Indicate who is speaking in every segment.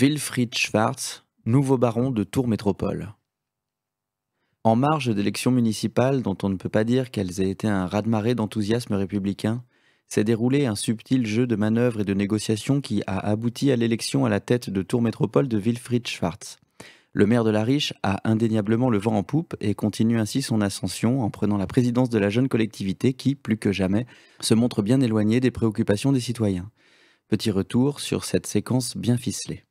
Speaker 1: Wilfried Schwartz, nouveau baron de Tours Métropole. En marge d'élections municipales dont on ne peut pas dire qu'elles aient été un raz-de-marée d'enthousiasme républicain, s'est déroulé un subtil jeu de manœuvres et de négociations qui a abouti à l'élection à la tête de Tours Métropole de Wilfried Schwarz. Le maire de la Riche a indéniablement le vent en poupe et continue ainsi son ascension en prenant la présidence de la jeune collectivité qui, plus que jamais, se montre bien éloignée des préoccupations des citoyens. Petit retour sur cette séquence bien ficelée.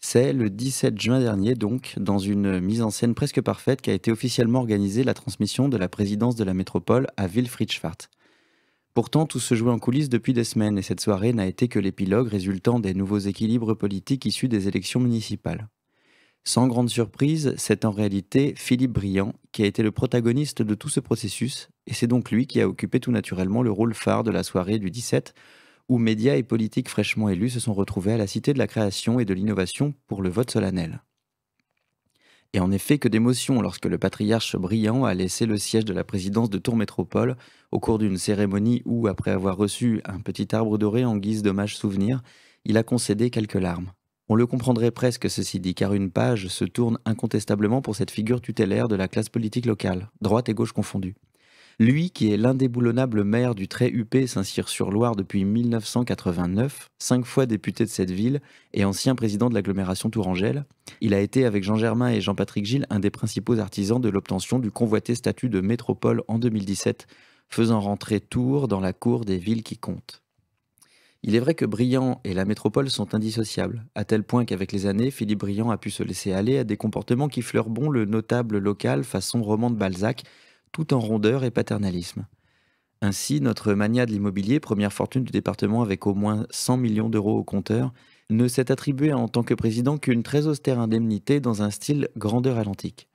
Speaker 1: C'est le 17 juin dernier, donc, dans une mise en scène presque parfaite, qu'a été officiellement organisée la transmission de la présidence de la métropole à wilfried Pourtant, tout se jouait en coulisses depuis des semaines et cette soirée n'a été que l'épilogue résultant des nouveaux équilibres politiques issus des élections municipales. Sans grande surprise, c'est en réalité Philippe Briand qui a été le protagoniste de tout ce processus, et c'est donc lui qui a occupé tout naturellement le rôle phare de la soirée du 17, où médias et politiques fraîchement élus se sont retrouvés à la Cité de la Création et de l'Innovation pour le vote solennel. Et en effet que d'émotion lorsque le patriarche brillant a laissé le siège de la présidence de Tour Métropole au cours d'une cérémonie où, après avoir reçu un petit arbre doré en guise d'hommage souvenir, il a concédé quelques larmes. On le comprendrait presque ceci dit, car une page se tourne incontestablement pour cette figure tutélaire de la classe politique locale, droite et gauche confondues. Lui qui est l'indéboulonnable maire du très huppé Saint-Cyr-sur-Loire depuis 1989, cinq fois député de cette ville et ancien président de l'agglomération Tourangelle, il a été avec Jean Germain et Jean-Patrick Gilles un des principaux artisans de l'obtention du convoité statut de métropole en 2017, faisant rentrer Tours dans la cour des villes qui comptent. Il est vrai que Briand et la métropole sont indissociables, à tel point qu'avec les années, Philippe Briand a pu se laisser aller à des comportements qui bon le notable local façon roman de Balzac, tout en rondeur et paternalisme. Ainsi, notre mania de l'immobilier, première fortune du département avec au moins 100 millions d'euros au compteur, ne s'est attribué en tant que président qu'une très austère indemnité dans un style grandeur atlantique.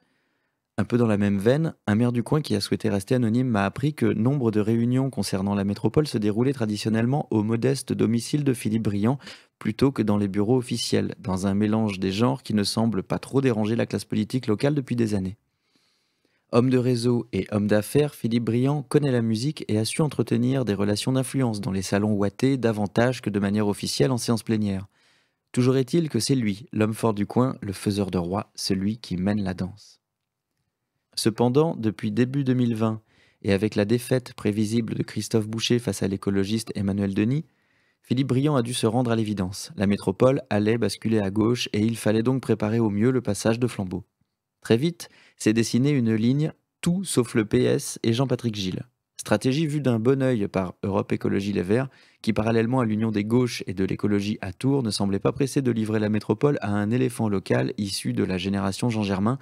Speaker 1: Un peu dans la même veine, un maire du coin qui a souhaité rester anonyme m'a appris que nombre de réunions concernant la métropole se déroulaient traditionnellement au modeste domicile de Philippe Briand plutôt que dans les bureaux officiels, dans un mélange des genres qui ne semble pas trop déranger la classe politique locale depuis des années. Homme de réseau et homme d'affaires, Philippe Briand connaît la musique et a su entretenir des relations d'influence dans les salons ouatés davantage que de manière officielle en séance plénière. Toujours est-il que c'est lui, l'homme fort du coin, le faiseur de rois, celui qui mène la danse. Cependant, depuis début 2020, et avec la défaite prévisible de Christophe Boucher face à l'écologiste Emmanuel Denis, Philippe Briand a dû se rendre à l'évidence. La métropole allait basculer à gauche et il fallait donc préparer au mieux le passage de flambeau. Très vite, s'est dessinée une ligne tout sauf le PS et Jean-Patrick Gilles. Stratégie vue d'un bon œil par Europe Écologie Les Verts, qui parallèlement à l'union des gauches et de l'écologie à Tours ne semblait pas pressé de livrer la métropole à un éléphant local issu de la génération Jean Germain,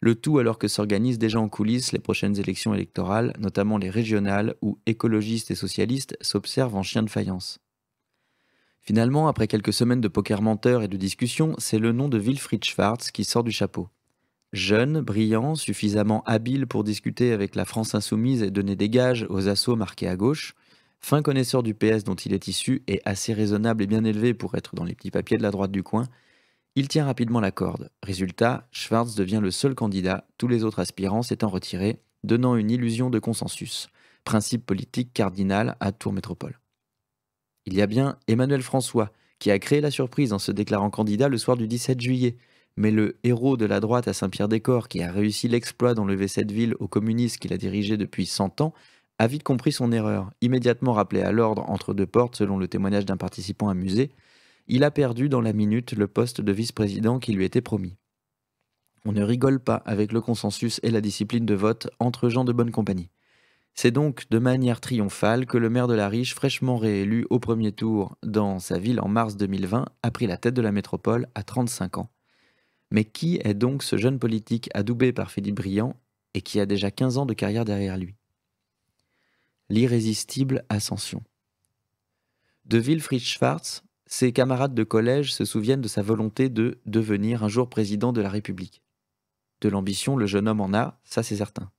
Speaker 1: le tout alors que s'organisent déjà en coulisses les prochaines élections électorales, notamment les régionales, où écologistes et socialistes s'observent en chien de faïence. Finalement, après quelques semaines de poker menteur et de discussion, c'est le nom de Wilfried Schwartz qui sort du chapeau jeune, brillant, suffisamment habile pour discuter avec la France insoumise et donner des gages aux assauts marqués à gauche, fin connaisseur du PS dont il est issu et assez raisonnable et bien élevé pour être dans les petits papiers de la droite du coin, il tient rapidement la corde. Résultat, Schwartz devient le seul candidat, tous les autres aspirants s'étant retirés, donnant une illusion de consensus, principe politique cardinal à Tours Métropole. Il y a bien Emmanuel François, qui a créé la surprise en se déclarant candidat le soir du 17 juillet, mais le héros de la droite à Saint-Pierre-des-Corps, qui a réussi l'exploit d'enlever cette ville aux communistes qu'il a dirigé depuis 100 ans, a vite compris son erreur. Immédiatement rappelé à l'ordre entre deux portes, selon le témoignage d'un participant amusé, il a perdu dans la minute le poste de vice-président qui lui était promis. On ne rigole pas avec le consensus et la discipline de vote entre gens de bonne compagnie. C'est donc de manière triomphale que le maire de la Riche, fraîchement réélu au premier tour dans sa ville en mars 2020, a pris la tête de la métropole à 35 ans. Mais qui est donc ce jeune politique adoubé par Philippe Briand et qui a déjà 15 ans de carrière derrière lui L'irrésistible ascension. De Wilfried Schwartz, ses camarades de collège se souviennent de sa volonté de devenir un jour président de la République. De l'ambition, le jeune homme en a, ça c'est certain.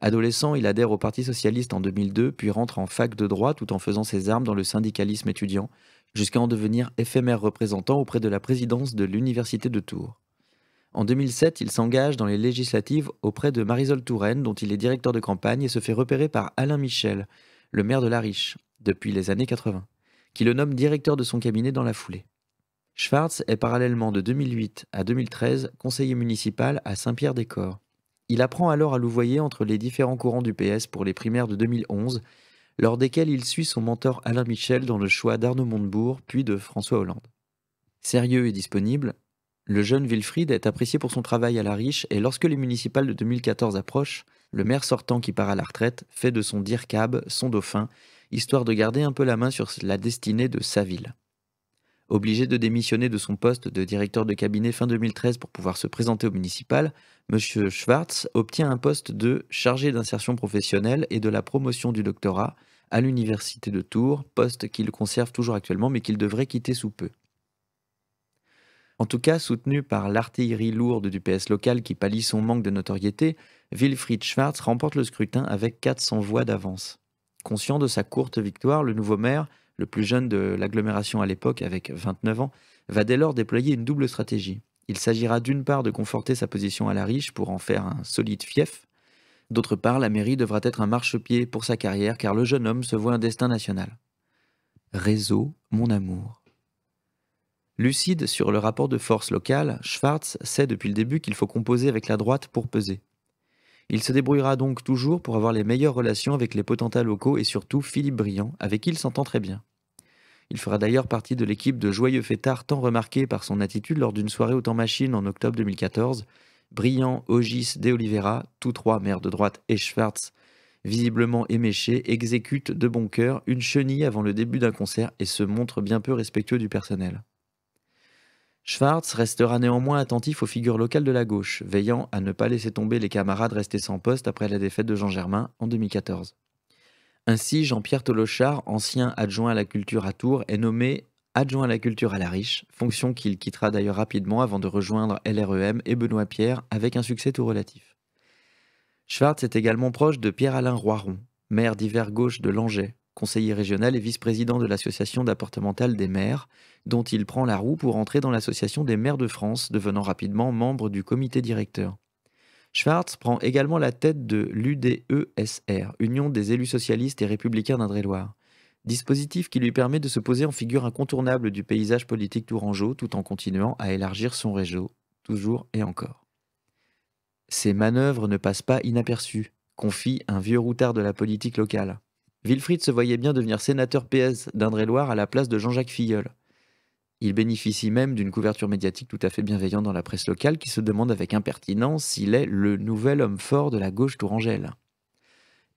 Speaker 1: Adolescent, il adhère au Parti socialiste en 2002, puis rentre en fac de droit tout en faisant ses armes dans le syndicalisme étudiant, jusqu'à en devenir éphémère représentant auprès de la présidence de l'Université de Tours. En 2007, il s'engage dans les législatives auprès de Marisol Touraine, dont il est directeur de campagne et se fait repérer par Alain Michel, le maire de La Riche, depuis les années 80, qui le nomme directeur de son cabinet dans la foulée. Schwartz est parallèlement de 2008 à 2013 conseiller municipal à Saint-Pierre-des-Corps. Il apprend alors à louvoyer entre les différents courants du PS pour les primaires de 2011, lors desquels il suit son mentor Alain Michel dans le choix d'Arnaud Montebourg puis de François Hollande. Sérieux et disponible, le jeune Wilfried est apprécié pour son travail à la riche et lorsque les municipales de 2014 approchent, le maire sortant qui part à la retraite fait de son dirkab son dauphin, histoire de garder un peu la main sur la destinée de sa ville. Obligé de démissionner de son poste de directeur de cabinet fin 2013 pour pouvoir se présenter au municipal, M. Schwartz obtient un poste de chargé d'insertion professionnelle et de la promotion du doctorat à l'université de Tours, poste qu'il conserve toujours actuellement mais qu'il devrait quitter sous peu. En tout cas, soutenu par l'artillerie lourde du PS local qui pallie son manque de notoriété, Wilfried Schwartz remporte le scrutin avec 400 voix d'avance. Conscient de sa courte victoire, le nouveau maire, le plus jeune de l'agglomération à l'époque avec 29 ans, va dès lors déployer une double stratégie. Il s'agira d'une part de conforter sa position à la riche pour en faire un solide fief, d'autre part la mairie devra être un marchepied pour sa carrière car le jeune homme se voit un destin national. Réseau, mon amour, Lucide sur le rapport de force local, Schwartz sait depuis le début qu'il faut composer avec la droite pour peser. Il se débrouillera donc toujours pour avoir les meilleures relations avec les potentats locaux et surtout Philippe Briand, avec qui il s'entend très bien. Il fera d'ailleurs partie de l'équipe de joyeux fêtards tant remarqués par son attitude lors d'une soirée au temps machine en octobre 2014. Briand, Ogis, De Oliveira, tous trois maires de droite et Schwartz, visiblement éméchés, exécutent de bon cœur une chenille avant le début d'un concert et se montrent bien peu respectueux du personnel. Schwartz restera néanmoins attentif aux figures locales de la gauche, veillant à ne pas laisser tomber les camarades restés sans poste après la défaite de Jean Germain en 2014. Ainsi, Jean-Pierre Tolochard, ancien adjoint à la culture à Tours, est nommé adjoint à la culture à la riche, fonction qu'il quittera d'ailleurs rapidement avant de rejoindre LREM et Benoît Pierre avec un succès tout relatif. Schwartz est également proche de Pierre-Alain Roiron, maire d'hiver gauche de Langeais, conseiller régional et vice-président de l'association départementale des maires, dont il prend la roue pour entrer dans l'association des maires de France, devenant rapidement membre du comité directeur. Schwartz prend également la tête de l'UDESR, Union des élus socialistes et républicains d'Indre-et-Loire, dispositif qui lui permet de se poser en figure incontournable du paysage politique tourangeau tout en continuant à élargir son réseau, toujours et encore. Ces manœuvres ne passent pas inaperçues, confie un vieux routard de la politique locale. Wilfried se voyait bien devenir sénateur PS d'Indre-et-Loire à la place de Jean-Jacques Filleul. Il bénéficie même d'une couverture médiatique tout à fait bienveillante dans la presse locale qui se demande avec impertinence s'il est le nouvel homme fort de la gauche tourangelle.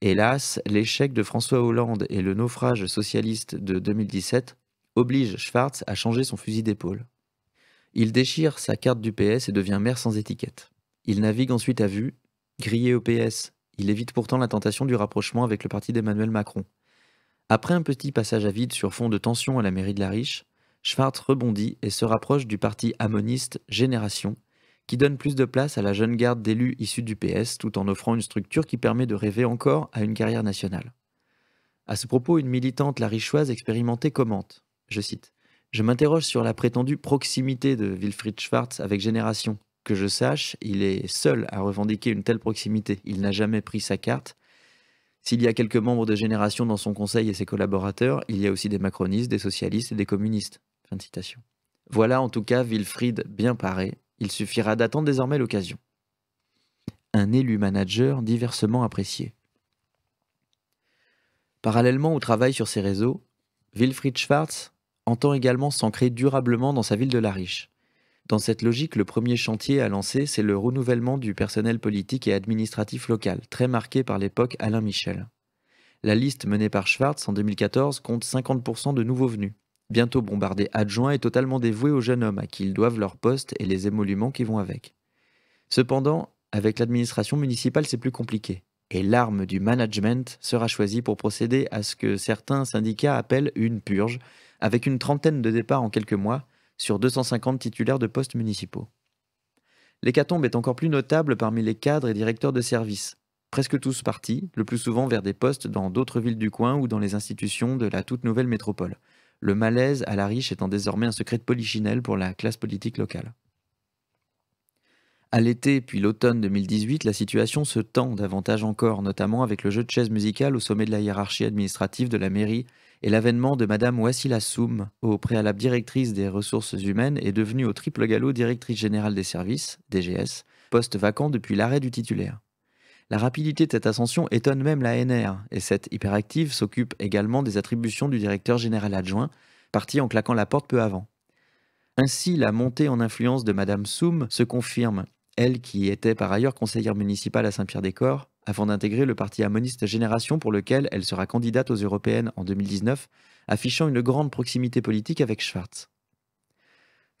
Speaker 1: Hélas, l'échec de François Hollande et le naufrage socialiste de 2017 obligent Schwartz à changer son fusil d'épaule. Il déchire sa carte du PS et devient maire sans étiquette. Il navigue ensuite à vue, grillé au PS, il évite pourtant la tentation du rapprochement avec le parti d'Emmanuel Macron. Après un petit passage à vide sur fond de tension à la mairie de la Riche, Schwartz rebondit et se rapproche du parti amoniste Génération, qui donne plus de place à la jeune garde d'élus issus du PS tout en offrant une structure qui permet de rêver encore à une carrière nationale. À ce propos, une militante larichoise expérimentée commente, je cite, Je m'interroge sur la prétendue proximité de Wilfried Schwartz avec Génération que je sache, il est seul à revendiquer une telle proximité. Il n'a jamais pris sa carte. S'il y a quelques membres de génération dans son conseil et ses collaborateurs, il y a aussi des macronistes, des socialistes et des communistes. Fin de citation. Voilà en tout cas Wilfried bien paré. Il suffira d'attendre désormais l'occasion. Un élu manager diversement apprécié. Parallèlement au travail sur ses réseaux, Wilfried Schwartz entend également s'ancrer durablement dans sa ville de la Riche. Dans cette logique, le premier chantier à lancer, c'est le renouvellement du personnel politique et administratif local, très marqué par l'époque Alain Michel. La liste menée par Schwartz en 2014 compte 50% de nouveaux venus, bientôt bombardés adjoints et totalement dévoués aux jeunes hommes à qui ils doivent leur poste et les émoluments qui vont avec. Cependant, avec l'administration municipale, c'est plus compliqué, et l'arme du management sera choisie pour procéder à ce que certains syndicats appellent une purge, avec une trentaine de départs en quelques mois, sur 250 titulaires de postes municipaux. L'hécatombe est encore plus notable parmi les cadres et directeurs de services, presque tous partis, le plus souvent vers des postes dans d'autres villes du coin ou dans les institutions de la toute nouvelle métropole, le malaise à la riche étant désormais un secret de polichinelle pour la classe politique locale. À l'été puis l'automne 2018, la situation se tend davantage encore, notamment avec le jeu de chaises musicales au sommet de la hiérarchie administrative de la mairie et l'avènement de Madame Wassila Soum, au préalable directrice des ressources humaines et devenue au triple galop directrice générale des services, DGS, poste vacant depuis l'arrêt du titulaire. La rapidité de cette ascension étonne même la NR, et cette hyperactive s'occupe également des attributions du directeur général adjoint, parti en claquant la porte peu avant. Ainsi, la montée en influence de Madame Soum se confirme, elle qui était par ailleurs conseillère municipale à Saint-Pierre-des-Corps, avant d'intégrer le parti ammoniste Génération pour lequel elle sera candidate aux européennes en 2019, affichant une grande proximité politique avec Schwartz.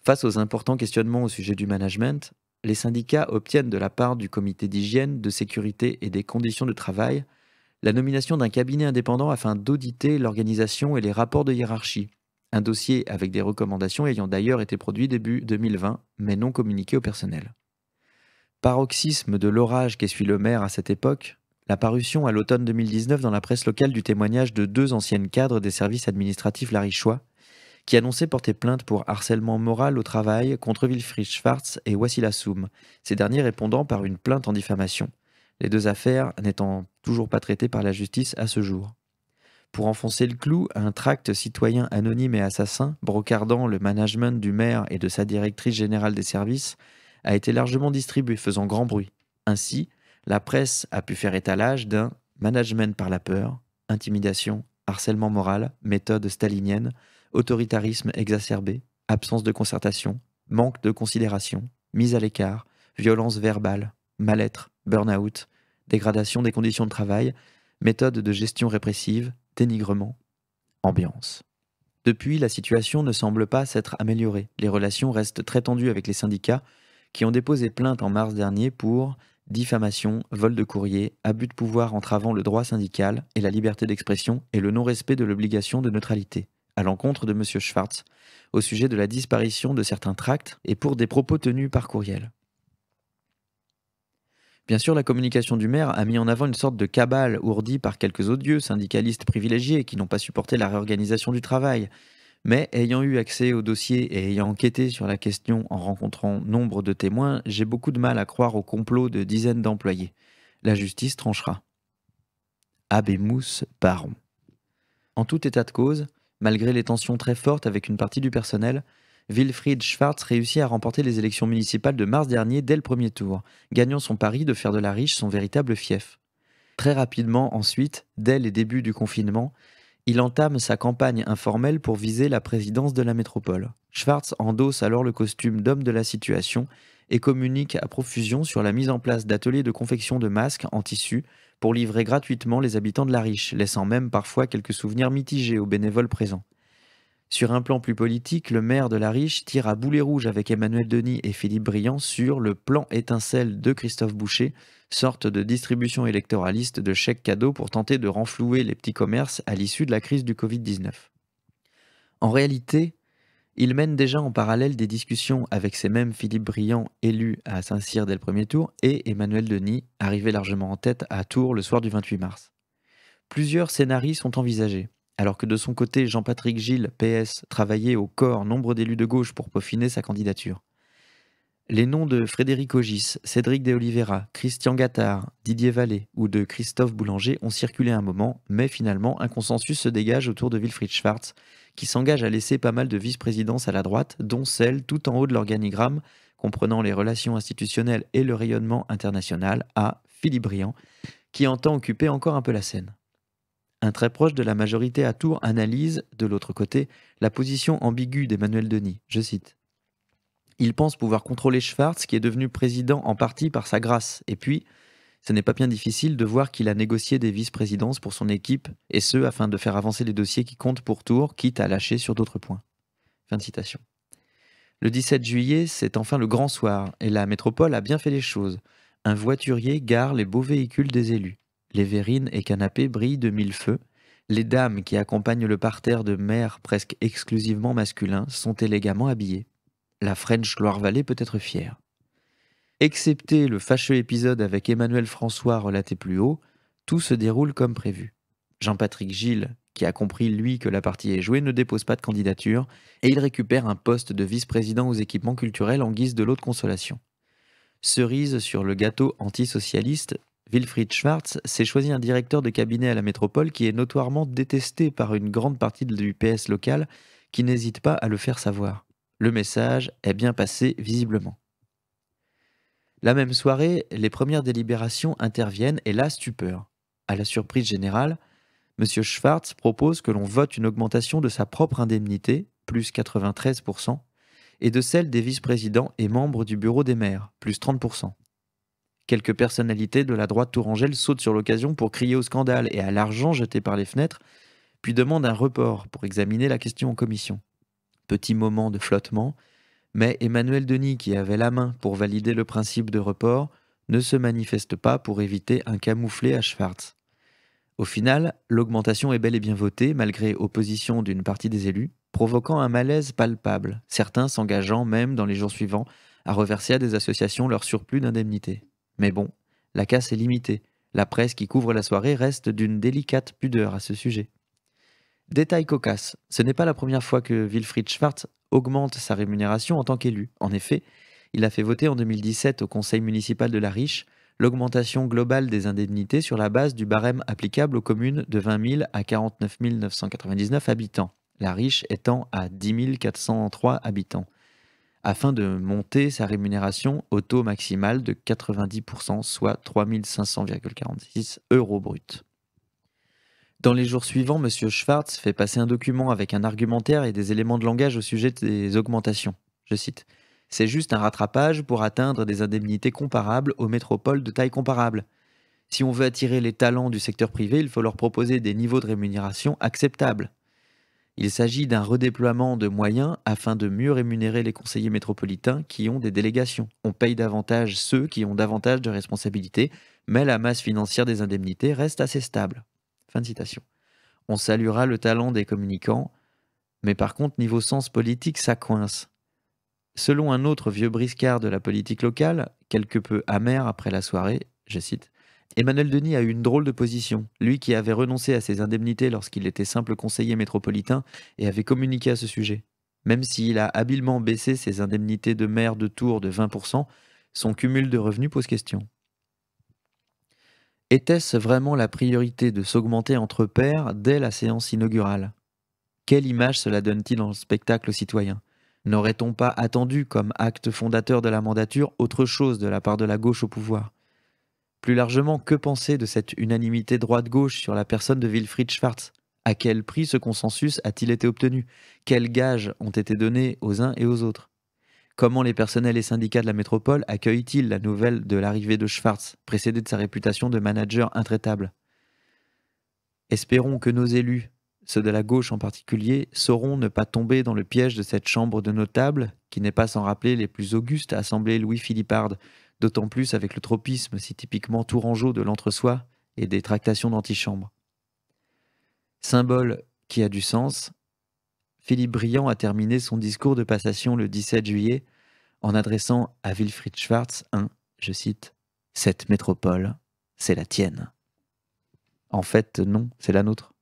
Speaker 1: Face aux importants questionnements au sujet du management, les syndicats obtiennent de la part du comité d'hygiène, de sécurité et des conditions de travail la nomination d'un cabinet indépendant afin d'auditer l'organisation et les rapports de hiérarchie, un dossier avec des recommandations ayant d'ailleurs été produit début 2020 mais non communiqué au personnel paroxysme de l'orage qu'essuie le maire à cette époque, la parution à l'automne 2019 dans la presse locale du témoignage de deux anciennes cadres des services administratifs larichois, qui annonçaient porter plainte pour harcèlement moral au travail contre Wilfrid Schwartz et Wassila Soum, ces derniers répondant par une plainte en diffamation, les deux affaires n'étant toujours pas traitées par la justice à ce jour. Pour enfoncer le clou, un tract citoyen anonyme et assassin, brocardant le management du maire et de sa directrice générale des services, a été largement distribué, faisant grand bruit. Ainsi, la presse a pu faire étalage d'un management par la peur, intimidation, harcèlement moral, méthode stalinienne, autoritarisme exacerbé, absence de concertation, manque de considération, mise à l'écart, violence verbale, mal-être, burn-out, dégradation des conditions de travail, méthode de gestion répressive, dénigrement, ambiance. Depuis, la situation ne semble pas s'être améliorée. Les relations restent très tendues avec les syndicats qui ont déposé plainte en mars dernier pour diffamation, vol de courrier, abus de pouvoir entravant le droit syndical et la liberté d'expression et le non-respect de l'obligation de neutralité à l'encontre de M. Schwartz au sujet de la disparition de certains tracts et pour des propos tenus par courriel. Bien sûr, la communication du maire a mis en avant une sorte de cabale ourdie par quelques odieux syndicalistes privilégiés qui n'ont pas supporté la réorganisation du travail, mais ayant eu accès au dossier et ayant enquêté sur la question en rencontrant nombre de témoins, j'ai beaucoup de mal à croire au complot de dizaines d'employés. La justice tranchera. mousse Baron. En tout état de cause, malgré les tensions très fortes avec une partie du personnel, Wilfried Schwartz réussit à remporter les élections municipales de mars dernier dès le premier tour, gagnant son pari de faire de la riche son véritable fief. Très rapidement ensuite, dès les débuts du confinement, il entame sa campagne informelle pour viser la présidence de la métropole. Schwartz endosse alors le costume d'homme de la situation et communique à profusion sur la mise en place d'ateliers de confection de masques en tissu pour livrer gratuitement les habitants de la riche, laissant même parfois quelques souvenirs mitigés aux bénévoles présents. Sur un plan plus politique, le maire de La Riche tire à boulet rouge avec Emmanuel Denis et Philippe Briand sur le plan étincelle de Christophe Boucher, sorte de distribution électoraliste de chèques cadeaux pour tenter de renflouer les petits commerces à l'issue de la crise du Covid-19. En réalité, il mène déjà en parallèle des discussions avec ces mêmes Philippe Briand, élu à Saint-Cyr dès le premier tour, et Emmanuel Denis, arrivé largement en tête à Tours le soir du 28 mars. Plusieurs scénarios sont envisagés alors que de son côté, Jean-Patrick Gilles, PS, travaillait au corps nombre d'élus de gauche pour peaufiner sa candidature. Les noms de Frédéric Ogis, Cédric de Oliveira, Christian Gattard, Didier Vallée ou de Christophe Boulanger ont circulé un moment, mais finalement un consensus se dégage autour de Wilfried Schwartz, qui s'engage à laisser pas mal de vice-présidences à la droite, dont celle tout en haut de l'organigramme, comprenant les relations institutionnelles et le rayonnement international, à Philippe Briand, qui entend occuper encore un peu la scène. Un très proche de la majorité à Tours analyse, de l'autre côté, la position ambiguë d'Emmanuel Denis. Je cite. Il pense pouvoir contrôler Schwartz, qui est devenu président en partie par sa grâce. Et puis, ce n'est pas bien difficile de voir qu'il a négocié des vice-présidences pour son équipe, et ce, afin de faire avancer les dossiers qui comptent pour Tours, quitte à lâcher sur d'autres points. Fin de citation. Le 17 juillet, c'est enfin le grand soir, et la métropole a bien fait les choses. Un voiturier gare les beaux véhicules des élus les vérines et canapés brillent de mille feux. Les dames qui accompagnent le parterre de mères presque exclusivement masculins sont élégamment habillées. La French Loire-Vallée peut être fière. Excepté le fâcheux épisode avec Emmanuel François relaté plus haut, tout se déroule comme prévu. Jean-Patrick Gilles, qui a compris lui que la partie est jouée, ne dépose pas de candidature et il récupère un poste de vice-président aux équipements culturels en guise de lot consolation. Cerise sur le gâteau antisocialiste, Wilfried Schwartz s'est choisi un directeur de cabinet à la métropole qui est notoirement détesté par une grande partie de l'UPS local qui n'hésite pas à le faire savoir. Le message est bien passé visiblement. La même soirée, les premières délibérations interviennent et la stupeur. À la surprise générale, M. Schwartz propose que l'on vote une augmentation de sa propre indemnité, plus 93%, et de celle des vice-présidents et membres du bureau des maires, plus 30% quelques personnalités de la droite tourangelle sautent sur l'occasion pour crier au scandale et à l'argent jeté par les fenêtres, puis demandent un report pour examiner la question en commission. Petit moment de flottement, mais Emmanuel Denis, qui avait la main pour valider le principe de report, ne se manifeste pas pour éviter un camouflet à Schwartz. Au final, l'augmentation est bel et bien votée, malgré opposition d'une partie des élus, provoquant un malaise palpable, certains s'engageant même dans les jours suivants à reverser à des associations leur surplus d'indemnités. Mais bon, la casse est limitée. La presse qui couvre la soirée reste d'une délicate pudeur à ce sujet. Détail cocasse, ce n'est pas la première fois que Wilfried Schwartz augmente sa rémunération en tant qu'élu. En effet, il a fait voter en 2017 au conseil municipal de la Riche l'augmentation globale des indemnités sur la base du barème applicable aux communes de 20 000 à 49 999 habitants, la Riche étant à 10 403 habitants afin de monter sa rémunération au taux maximal de 90%, soit 3500,46 euros bruts. Dans les jours suivants, M. Schwartz fait passer un document avec un argumentaire et des éléments de langage au sujet des augmentations. Je cite C'est juste un rattrapage pour atteindre des indemnités comparables aux métropoles de taille comparable. Si on veut attirer les talents du secteur privé, il faut leur proposer des niveaux de rémunération acceptables. Il s'agit d'un redéploiement de moyens afin de mieux rémunérer les conseillers métropolitains qui ont des délégations. On paye davantage ceux qui ont davantage de responsabilités, mais la masse financière des indemnités reste assez stable. Fin de citation. On saluera le talent des communicants, mais par contre, niveau sens politique, ça coince. Selon un autre vieux briscard de la politique locale, quelque peu amer après la soirée, je cite, Emmanuel Denis a eu une drôle de position. Lui qui avait renoncé à ses indemnités lorsqu'il était simple conseiller métropolitain et avait communiqué à ce sujet. Même s'il a habilement baissé ses indemnités de maire de Tours de 20%, son cumul de revenus pose question. Était-ce vraiment la priorité de s'augmenter entre pairs dès la séance inaugurale Quelle image cela donne-t-il dans le spectacle aux citoyens N'aurait-on pas attendu comme acte fondateur de la mandature autre chose de la part de la gauche au pouvoir plus largement, que penser de cette unanimité droite-gauche sur la personne de Wilfried Schwartz À quel prix ce consensus a-t-il été obtenu Quels gages ont été donnés aux uns et aux autres Comment les personnels et syndicats de la métropole accueillent-ils la nouvelle de l'arrivée de Schwartz, précédée de sa réputation de manager intraitable Espérons que nos élus, ceux de la gauche en particulier, sauront ne pas tomber dans le piège de cette chambre de notables, qui n'est pas sans rappeler les plus augustes assemblées Louis-Philippard, d'autant plus avec le tropisme si typiquement tourangeau de l'entre-soi et des tractations d'antichambre. Symbole qui a du sens, Philippe Briand a terminé son discours de passation le 17 juillet en adressant à Wilfried Schwartz un, je cite, Cette métropole, c'est la tienne. En fait, non, c'est la nôtre.